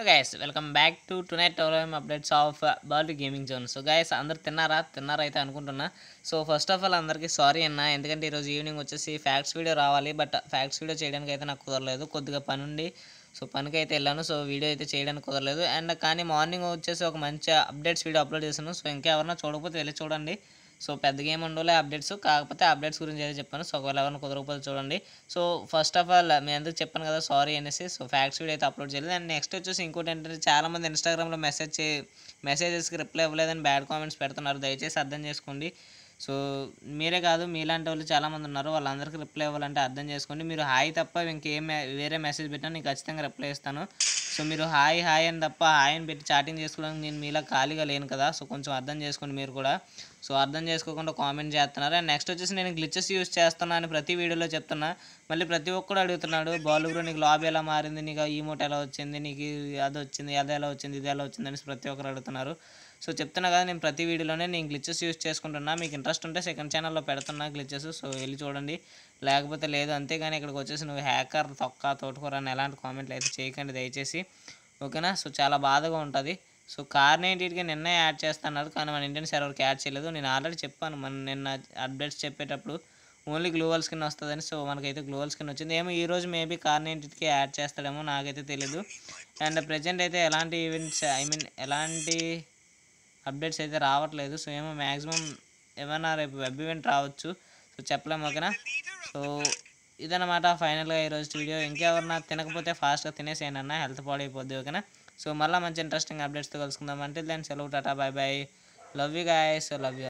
so guys welcome back to tonight టోలోయం updates of bird gaming zone so guys అందరు తిన్నారా తిన్నారా అయితే అనుకుంటున్నా సో ఫస్ట్ ఆఫ్ ఆల్ అందరికీ సారీ అన్న ఎందుకంటే ఈరోజు ఈవినింగ్ వచ్చేసి ఫ్యాక్ట్స్ వీడియో రావాలి బట్ ఫ్యాక్ట్స్ వీడియో చేయడానికి అయితే నాకు కుదరలేదు కొద్దిగా పని ఉండి సో పనికి అయితే వెళ్ళాను సో వీడియో అయితే చేయడానికి కుదరలేదు అండ్ కానీ మార్నింగ్ వచ్చేసి ఒక మంచి అప్డేట్స్ వీడియో అప్లోడ్ చేశాను సో ఇంకా ఎవరన్నా చూడకపోతే వెళ్ళి చూడండి సో పెద్దగా ఏమి ఉండవులే అప్డేట్స్ కాకపోతే అప్డేట్స్ గురించి అయితే చెప్పాను సో ఒకవేళ ఎవరైనా కుదరకపోతే చూడండి సో ఫస్ట్ ఆఫ్ ఆల్ మేము ఎందుకు చెప్పాను కదా సారీ అనేసి సో ఫ్యాక్ట్స్ వీడియో అయితే అప్లోడ్ చేయలేదు అండ్ నెక్స్ట్ వచ్చేసి ఇంకోటి ఏంటంటే చాలామంది ఇన్స్టాగ్రామ్లో మెసేజ్ చే మెసేజెస్కి రిప్లై ఇవ్వలేదని బ్యాడ్ కామెంట్స్ పెడుతున్నారు దయచేసి అర్థం చేసుకోండి సో మీరే కాదు మీలాంటి వాళ్ళు చాలామంది ఉన్నారు వాళ్ళందరికీ రిప్లై ఇవ్వాలంటే అర్థం చేసుకోండి మీరు హాయ్ తప్ప ఇంకేం వేరే మెసేజ్ పెట్టినా నేను ఖచ్చితంగా రిప్లై ఇస్తాను సో మీరు హాయ్ హాయ్ అని తప్ప హాయ్ అని పెట్టి చాటింగ్ చేసుకోవడానికి నేను మీలా ఖాళీగా లేను కదా సో కొంచెం అర్థం చేసుకోండి మీరు కూడా సో అర్థం చేసుకోకుండా కామెంట్ చేస్తున్నారు అండ్ నెక్స్ట్ వచ్చేసి నేను గ్లిచెస్ యూస్ చేస్తున్నాను ప్రతి వీడియోలో చెప్తున్నా మళ్ళీ ప్రతి ఒక్కడు అడుగుతున్నాడు బాలు నీకు లాబ్ ఎలా మారింది నీకు ఈమోట్ ఎలా వచ్చింది నీకు అది వచ్చింది అది ఎలా వచ్చింది ఇది ఎలా వచ్చింది అని ప్రతి ఒక్కరు అడుగుతున్నారు సో చెప్తున్నా కదా నేను ప్రతి వీడియోలోనే నేను గ్లిచెస్ యూస్ చేసుకుంటున్నా మీకు ఇంట్రెస్ట్ ఉంటే సెకండ్ ఛానల్లో పెడుతున్నా గ్లిచెస్ సో వెళ్ళి చూడండి లేకపోతే లేదు అంతేగాని ఇక్కడికి వచ్చేసి నువ్వు హ్యాకర్ తొక్క తోటకూర అని ఎలాంటి కామెంట్లు అయితే చేయకండి దయచేసి ఓకేనా సో చాలా బాధగా ఉంటుంది సో కార్ని ఎయిటీకి నిన్న యాడ్ అన్నారు కానీ మన ఇండియన్ సర్వర్కి యాడ్ చేయలేదు నేను ఆల్రెడీ చెప్పాను మన నిన్న అప్డేట్స్ చెప్పేటప్పుడు ఓన్లీ గ్లోబల్ స్కిన్ వస్తుందని సో మనకైతే గ్లోబల్ స్కిన్ వచ్చింది ఏమో ఈరోజు మేబీ కార్ని ఎయిటీకి యాడ్ చేస్తాడేమో నాకైతే తెలీదు అండ్ ప్రజెంట్ అయితే ఎలాంటి ఈవెంట్స్ ఐ మీన్ ఎలాంటి అప్డేట్స్ అయితే రావట్లేదు సో ఏమో మ్యాక్సిమం ఏమన్నా రేపు వెబ్ ఈవెంట్ రావచ్చు సో చెప్పలేము ఓకేనా సో ఇదనమాట ఫైనల్గా ఈరోజు వీడియో ఇంకెవరన్నా తినకపోతే ఫాస్ట్గా తినేసేయండి అన్న హెల్త్ పాడైపోద్ది ఓకేనా సో మళ్ళీ మంచి ఇంట్రెస్టింగ్ అప్డేట్స్తో కలుసుకుందాం అంటే దాని సెలవు tata bye bye love you guys love you